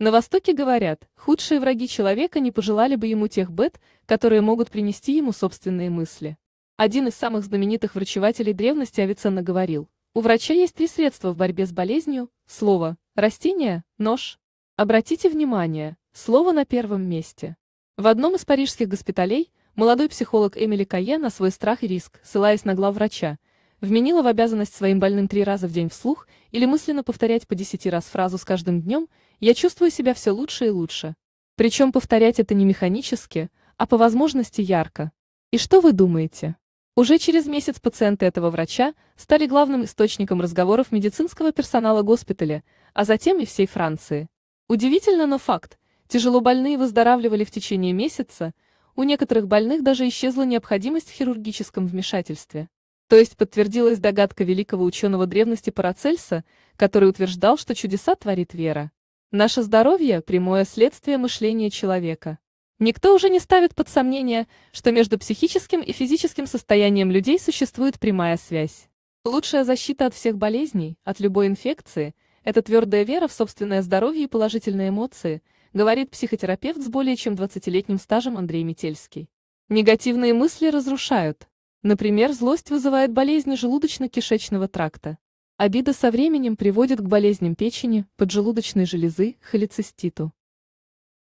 На Востоке говорят, худшие враги человека не пожелали бы ему тех бед, которые могут принести ему собственные мысли. Один из самых знаменитых врачевателей древности Авиценна говорил, у врача есть три средства в борьбе с болезнью, слово, растение, нож. Обратите внимание, слово на первом месте. В одном из парижских госпиталей молодой психолог Эмили Кае на свой страх и риск, ссылаясь на главврача, вменила в обязанность своим больным три раза в день вслух или мысленно повторять по десяти раз фразу с каждым днем «я чувствую себя все лучше и лучше». Причем повторять это не механически, а по возможности ярко. И что вы думаете? Уже через месяц пациенты этого врача стали главным источником разговоров медицинского персонала госпиталя, а затем и всей Франции. Удивительно, но факт. Тяжело больные выздоравливали в течение месяца, у некоторых больных даже исчезла необходимость в хирургическом вмешательстве. То есть подтвердилась догадка великого ученого древности Парацельса, который утверждал, что чудеса творит вера. Наше здоровье – прямое следствие мышления человека. Никто уже не ставит под сомнение, что между психическим и физическим состоянием людей существует прямая связь. Лучшая защита от всех болезней, от любой инфекции – это твердая вера в собственное здоровье и положительные эмоции, говорит психотерапевт с более чем 20-летним стажем Андрей Метельский. Негативные мысли разрушают, Например, злость вызывает болезни желудочно-кишечного тракта. Обида со временем приводит к болезням печени, поджелудочной железы, холециститу.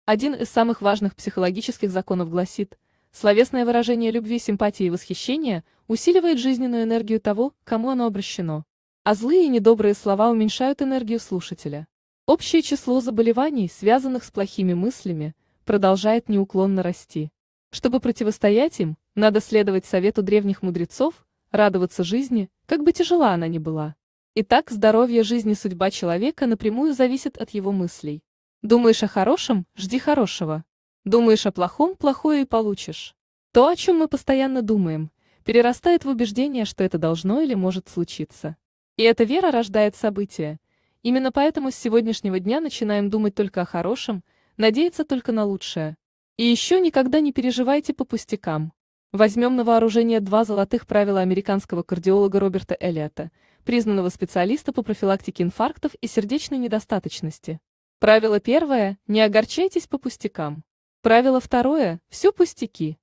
Один из самых важных психологических законов гласит, словесное выражение любви, симпатии и восхищения усиливает жизненную энергию того, кому оно обращено, а злые и недобрые слова уменьшают энергию слушателя. Общее число заболеваний, связанных с плохими мыслями, продолжает неуклонно расти. Чтобы противостоять им, надо следовать совету древних мудрецов, радоваться жизни, как бы тяжела она ни была. Итак, здоровье, жизни, судьба человека напрямую зависит от его мыслей. Думаешь о хорошем – жди хорошего. Думаешь о плохом – плохое и получишь. То, о чем мы постоянно думаем, перерастает в убеждение, что это должно или может случиться. И эта вера рождает события. Именно поэтому с сегодняшнего дня начинаем думать только о хорошем, надеяться только на лучшее. И еще никогда не переживайте по пустякам. Возьмем на вооружение два золотых правила американского кардиолога Роберта Эллиота, признанного специалиста по профилактике инфарктов и сердечной недостаточности. Правило первое – не огорчайтесь по пустякам. Правило второе – все пустяки.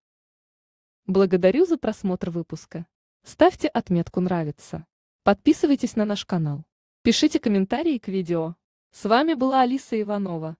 Благодарю за просмотр выпуска. Ставьте отметку «Нравится». Подписывайтесь на наш канал. Пишите комментарии к видео. С вами была Алиса Иванова.